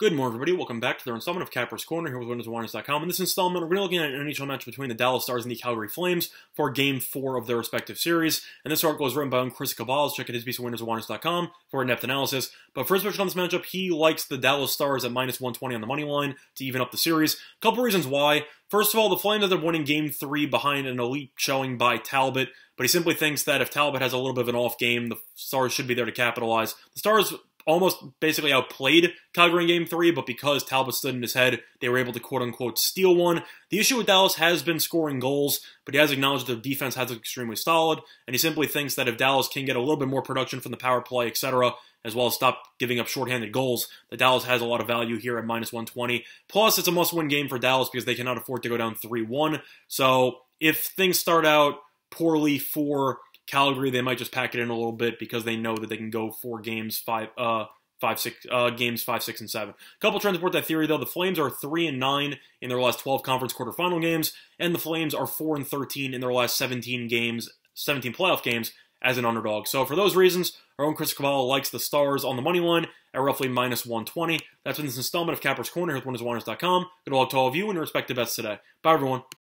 Good morning, everybody. Welcome back to their installment of Capper's Corner here with WindowsWarnings.com. In this installment, we're going to look at an initial match between the Dallas Stars and the Calgary Flames for Game 4 of their respective series. And this article is written by Chris Cabals. Check out his piece at WindowsWarnings.com for in-depth analysis. But first, on this matchup, he likes the Dallas Stars at minus 120 on the money line to even up the series. A couple reasons why. First of all, the Flames ended up winning Game 3 behind an elite showing by Talbot but he simply thinks that if Talbot has a little bit of an off game, the Stars should be there to capitalize. The Stars almost basically outplayed Calgary in game three, but because Talbot stood in his head, they were able to quote unquote steal one. The issue with Dallas has been scoring goals, but he has acknowledged their the defense has extremely solid, and he simply thinks that if Dallas can get a little bit more production from the power play, etc., as well as stop giving up shorthanded goals, that Dallas has a lot of value here at minus 120. Plus, it's a must win game for Dallas because they cannot afford to go down 3 1. So if things start out poorly for Calgary, they might just pack it in a little bit because they know that they can go four games, five, uh, five, six uh, games, five, six, and seven. A couple trying to support that theory though. The Flames are three and nine in their last twelve conference quarterfinal games, and the Flames are four and thirteen in their last seventeen games, seventeen playoff games as an underdog. So for those reasons, our own Chris Cavallo likes the Stars on the money line at roughly minus 120. That's been this installment of Capper's Corner here with WinnersWiners.com. Good luck to all of you and your respective bets today. Bye everyone.